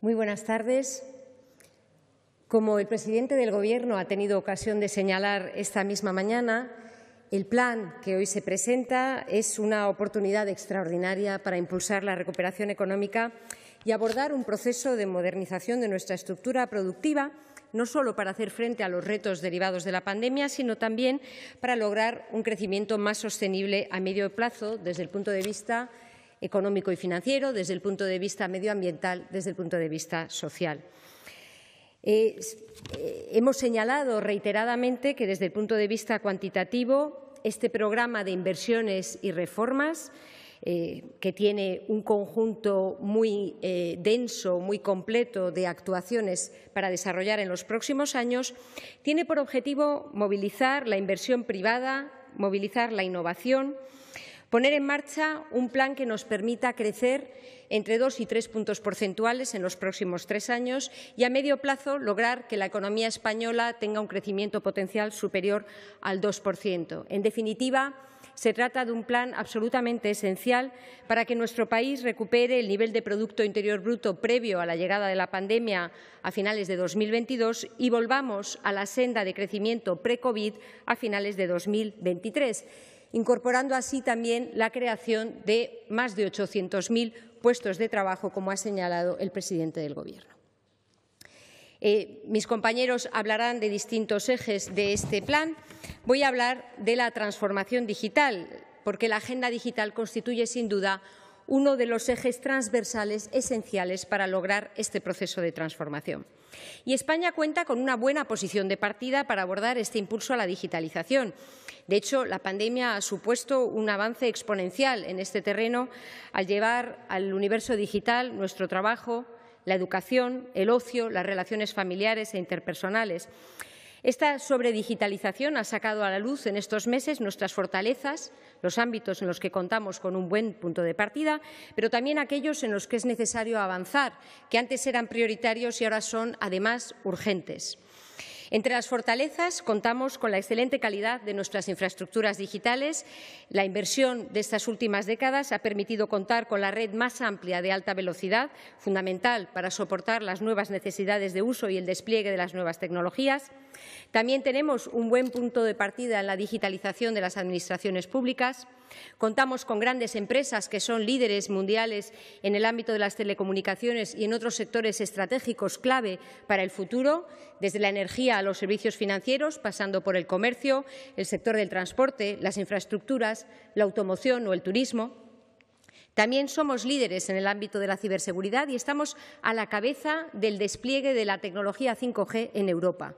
Muy buenas tardes. Como el presidente del Gobierno ha tenido ocasión de señalar esta misma mañana, el plan que hoy se presenta es una oportunidad extraordinaria para impulsar la recuperación económica y abordar un proceso de modernización de nuestra estructura productiva, no solo para hacer frente a los retos derivados de la pandemia, sino también para lograr un crecimiento más sostenible a medio plazo desde el punto de vista económico y financiero, desde el punto de vista medioambiental, desde el punto de vista social. Eh, hemos señalado reiteradamente que desde el punto de vista cuantitativo este programa de inversiones y reformas, eh, que tiene un conjunto muy eh, denso, muy completo de actuaciones para desarrollar en los próximos años, tiene por objetivo movilizar la inversión privada, movilizar la innovación, Poner en marcha un plan que nos permita crecer entre dos y tres puntos porcentuales en los próximos tres años y, a medio plazo, lograr que la economía española tenga un crecimiento potencial superior al 2%. En definitiva, se trata de un plan absolutamente esencial para que nuestro país recupere el nivel de Producto Interior Bruto previo a la llegada de la pandemia a finales de 2022 y volvamos a la senda de crecimiento pre-COVID a finales de 2023 incorporando así también la creación de más de 800.000 puestos de trabajo, como ha señalado el presidente del Gobierno. Eh, mis compañeros hablarán de distintos ejes de este plan. Voy a hablar de la transformación digital, porque la agenda digital constituye sin duda uno de los ejes transversales esenciales para lograr este proceso de transformación. Y España cuenta con una buena posición de partida para abordar este impulso a la digitalización. De hecho, la pandemia ha supuesto un avance exponencial en este terreno al llevar al universo digital nuestro trabajo, la educación, el ocio, las relaciones familiares e interpersonales. Esta sobredigitalización ha sacado a la luz en estos meses nuestras fortalezas, los ámbitos en los que contamos con un buen punto de partida, pero también aquellos en los que es necesario avanzar, que antes eran prioritarios y ahora son, además, urgentes. Entre las fortalezas contamos con la excelente calidad de nuestras infraestructuras digitales. La inversión de estas últimas décadas ha permitido contar con la red más amplia de alta velocidad, fundamental para soportar las nuevas necesidades de uso y el despliegue de las nuevas tecnologías. También tenemos un buen punto de partida en la digitalización de las administraciones públicas. Contamos con grandes empresas que son líderes mundiales en el ámbito de las telecomunicaciones y en otros sectores estratégicos clave para el futuro, desde la energía a los servicios financieros, pasando por el comercio, el sector del transporte, las infraestructuras, la automoción o el turismo. También somos líderes en el ámbito de la ciberseguridad y estamos a la cabeza del despliegue de la tecnología 5G en Europa.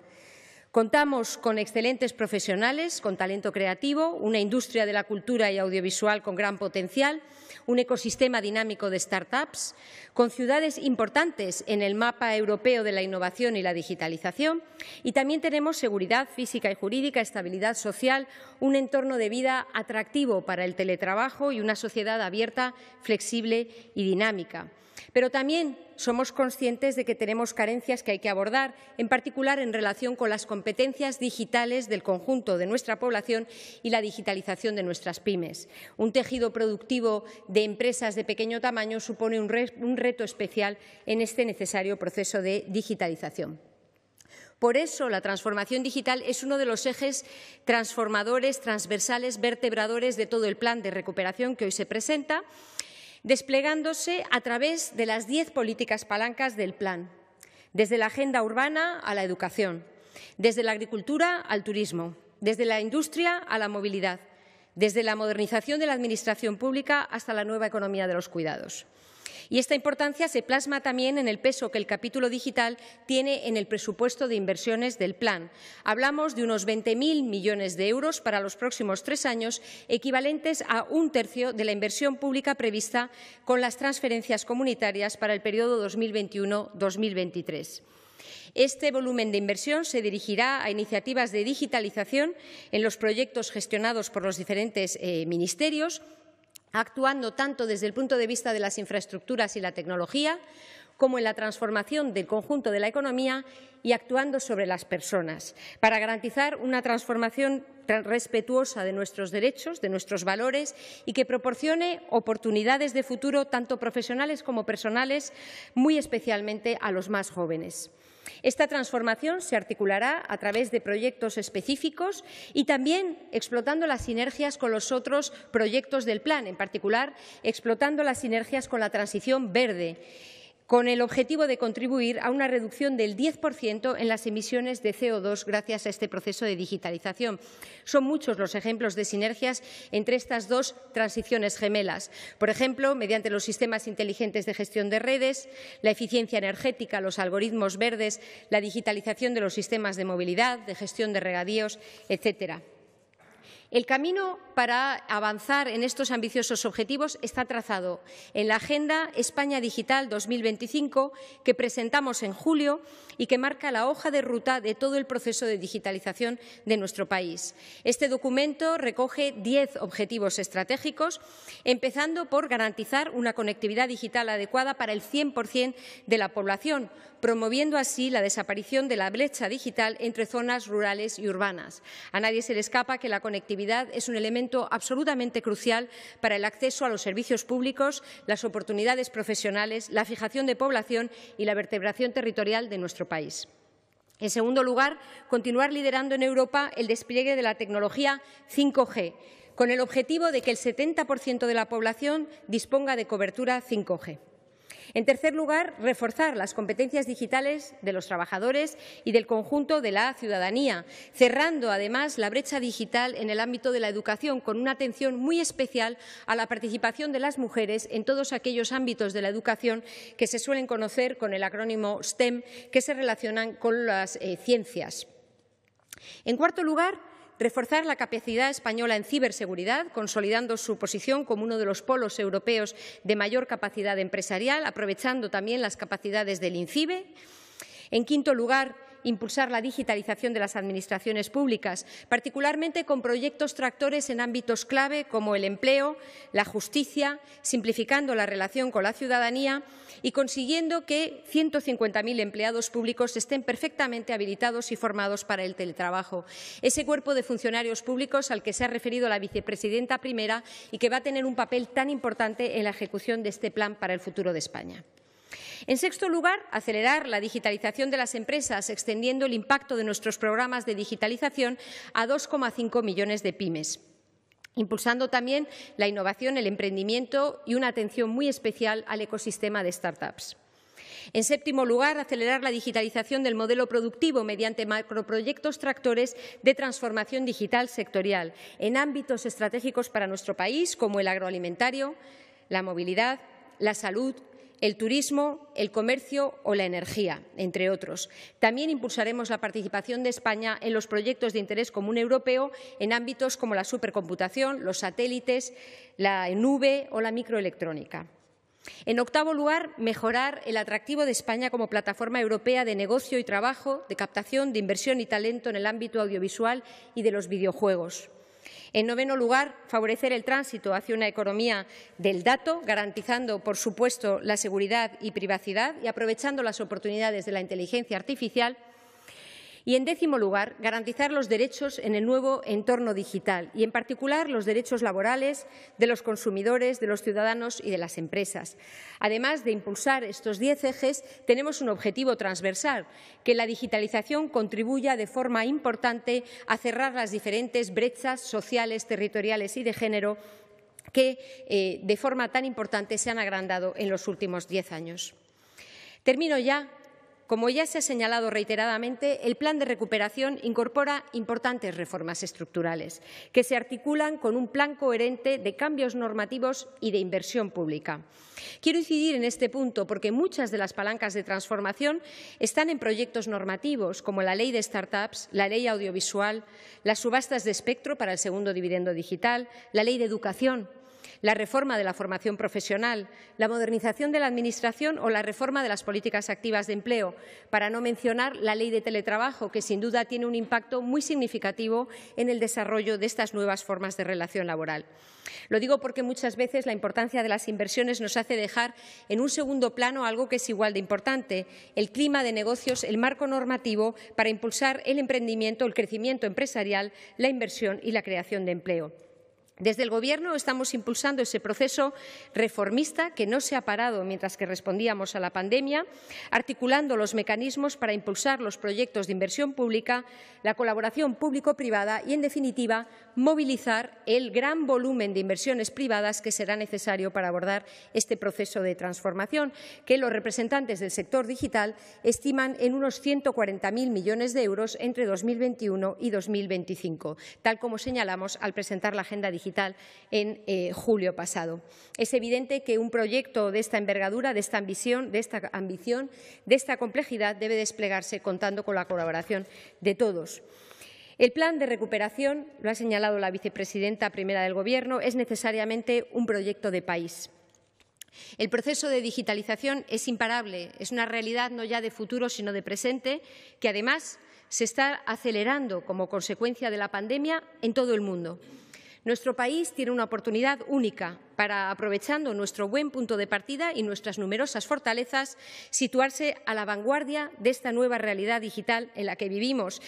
Contamos con excelentes profesionales, con talento creativo, una industria de la cultura y audiovisual con gran potencial, un ecosistema dinámico de startups, con ciudades importantes en el mapa europeo de la innovación y la digitalización, y también tenemos seguridad física y jurídica, estabilidad social, un entorno de vida atractivo para el teletrabajo y una sociedad abierta, flexible y dinámica. Pero también somos conscientes de que tenemos carencias que hay que abordar, en particular en relación con las competencias digitales del conjunto de nuestra población y la digitalización de nuestras pymes. Un tejido productivo de empresas de pequeño tamaño supone un, reto especial en este necesario proceso de digitalización. Por eso, la transformación digital es uno de los ejes transformadores, transversales, vertebradores de todo el plan de recuperación que hoy se presenta desplegándose a través de las diez políticas palancas del plan, desde la agenda urbana a la educación, desde la agricultura al turismo, desde la industria a la movilidad, desde la modernización de la administración pública hasta la nueva economía de los cuidados. Y esta importancia se plasma también en el peso que el capítulo digital tiene en el presupuesto de inversiones del plan. Hablamos de unos 20.000 millones de euros para los próximos tres años, equivalentes a un tercio de la inversión pública prevista con las transferencias comunitarias para el periodo 2021-2023. Este volumen de inversión se dirigirá a iniciativas de digitalización en los proyectos gestionados por los diferentes eh, ministerios, actuando tanto desde el punto de vista de las infraestructuras y la tecnología, como en la transformación del conjunto de la economía y actuando sobre las personas, para garantizar una transformación respetuosa de nuestros derechos, de nuestros valores y que proporcione oportunidades de futuro tanto profesionales como personales, muy especialmente a los más jóvenes. Esta transformación se articulará a través de proyectos específicos y también explotando las sinergias con los otros proyectos del plan, en particular explotando las sinergias con la transición verde con el objetivo de contribuir a una reducción del 10% en las emisiones de CO2 gracias a este proceso de digitalización. Son muchos los ejemplos de sinergias entre estas dos transiciones gemelas. Por ejemplo, mediante los sistemas inteligentes de gestión de redes, la eficiencia energética, los algoritmos verdes, la digitalización de los sistemas de movilidad, de gestión de regadíos, etcétera. El camino para avanzar en estos ambiciosos objetivos está trazado en la Agenda España Digital 2025 que presentamos en julio y que marca la hoja de ruta de todo el proceso de digitalización de nuestro país. Este documento recoge diez objetivos estratégicos, empezando por garantizar una conectividad digital adecuada para el 100% de la población, promoviendo así la desaparición de la brecha digital entre zonas rurales y urbanas. A nadie se le escapa que la conectividad es un elemento absolutamente crucial para el acceso a los servicios públicos, las oportunidades profesionales, la fijación de población y la vertebración territorial de nuestro país. En segundo lugar, continuar liderando en Europa el despliegue de la tecnología 5G, con el objetivo de que el 70% de la población disponga de cobertura 5G. En tercer lugar, reforzar las competencias digitales de los trabajadores y del conjunto de la ciudadanía, cerrando además la brecha digital en el ámbito de la educación con una atención muy especial a la participación de las mujeres en todos aquellos ámbitos de la educación que se suelen conocer con el acrónimo STEM, que se relacionan con las eh, ciencias. En cuarto lugar, reforzar la capacidad española en ciberseguridad, consolidando su posición como uno de los polos europeos de mayor capacidad empresarial, aprovechando también las capacidades del INCIBE. En quinto lugar, impulsar la digitalización de las administraciones públicas, particularmente con proyectos tractores en ámbitos clave como el empleo, la justicia, simplificando la relación con la ciudadanía y consiguiendo que 150.000 empleados públicos estén perfectamente habilitados y formados para el teletrabajo. Ese cuerpo de funcionarios públicos al que se ha referido la vicepresidenta primera y que va a tener un papel tan importante en la ejecución de este plan para el futuro de España. En sexto lugar, acelerar la digitalización de las empresas, extendiendo el impacto de nuestros programas de digitalización a 2,5 millones de pymes impulsando también la innovación, el emprendimiento y una atención muy especial al ecosistema de startups. En séptimo lugar, acelerar la digitalización del modelo productivo mediante macroproyectos tractores de transformación digital sectorial en ámbitos estratégicos para nuestro país, como el agroalimentario, la movilidad, la salud el turismo, el comercio o la energía, entre otros. También impulsaremos la participación de España en los proyectos de interés común europeo en ámbitos como la supercomputación, los satélites, la nube o la microelectrónica. En octavo lugar, mejorar el atractivo de España como plataforma europea de negocio y trabajo, de captación de inversión y talento en el ámbito audiovisual y de los videojuegos. En noveno lugar, favorecer el tránsito hacia una economía del dato, garantizando, por supuesto, la seguridad y privacidad y aprovechando las oportunidades de la inteligencia artificial y, en décimo lugar, garantizar los derechos en el nuevo entorno digital y, en particular, los derechos laborales de los consumidores, de los ciudadanos y de las empresas. Además de impulsar estos diez ejes, tenemos un objetivo transversal, que la digitalización contribuya de forma importante a cerrar las diferentes brechas sociales, territoriales y de género que eh, de forma tan importante se han agrandado en los últimos diez años. Termino ya como ya se ha señalado reiteradamente, el plan de recuperación incorpora importantes reformas estructurales que se articulan con un plan coherente de cambios normativos y de inversión pública. Quiero incidir en este punto porque muchas de las palancas de transformación están en proyectos normativos como la ley de startups, la ley audiovisual, las subastas de espectro para el segundo dividendo digital, la ley de educación la reforma de la formación profesional, la modernización de la Administración o la reforma de las políticas activas de empleo, para no mencionar la ley de teletrabajo, que sin duda tiene un impacto muy significativo en el desarrollo de estas nuevas formas de relación laboral. Lo digo porque muchas veces la importancia de las inversiones nos hace dejar en un segundo plano algo que es igual de importante, el clima de negocios, el marco normativo para impulsar el emprendimiento, el crecimiento empresarial, la inversión y la creación de empleo. Desde el Gobierno estamos impulsando ese proceso reformista que no se ha parado mientras que respondíamos a la pandemia, articulando los mecanismos para impulsar los proyectos de inversión pública, la colaboración público-privada y, en definitiva, movilizar el gran volumen de inversiones privadas que será necesario para abordar este proceso de transformación, que los representantes del sector digital estiman en unos 140.000 millones de euros entre 2021 y 2025, tal como señalamos al presentar la Agenda Digital en eh, julio pasado. Es evidente que un proyecto de esta envergadura, de esta ambición, de esta ambición, de esta complejidad debe desplegarse contando con la colaboración de todos. El plan de recuperación, lo ha señalado la vicepresidenta primera del Gobierno, es necesariamente un proyecto de país. El proceso de digitalización es imparable, es una realidad no ya de futuro, sino de presente, que además se está acelerando como consecuencia de la pandemia en todo el mundo. Nuestro país tiene una oportunidad única para, aprovechando nuestro buen punto de partida y nuestras numerosas fortalezas, situarse a la vanguardia de esta nueva realidad digital en la que vivimos.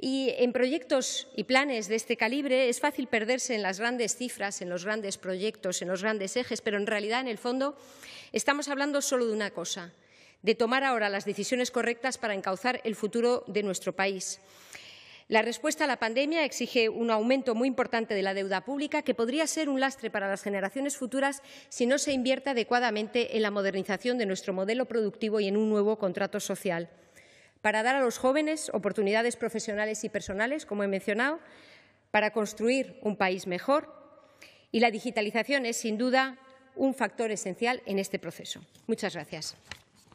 Y en proyectos y planes de este calibre es fácil perderse en las grandes cifras, en los grandes proyectos, en los grandes ejes, pero en realidad, en el fondo, estamos hablando solo de una cosa, de tomar ahora las decisiones correctas para encauzar el futuro de nuestro país. La respuesta a la pandemia exige un aumento muy importante de la deuda pública, que podría ser un lastre para las generaciones futuras si no se invierte adecuadamente en la modernización de nuestro modelo productivo y en un nuevo contrato social. Para dar a los jóvenes oportunidades profesionales y personales, como he mencionado, para construir un país mejor y la digitalización es, sin duda, un factor esencial en este proceso. Muchas gracias.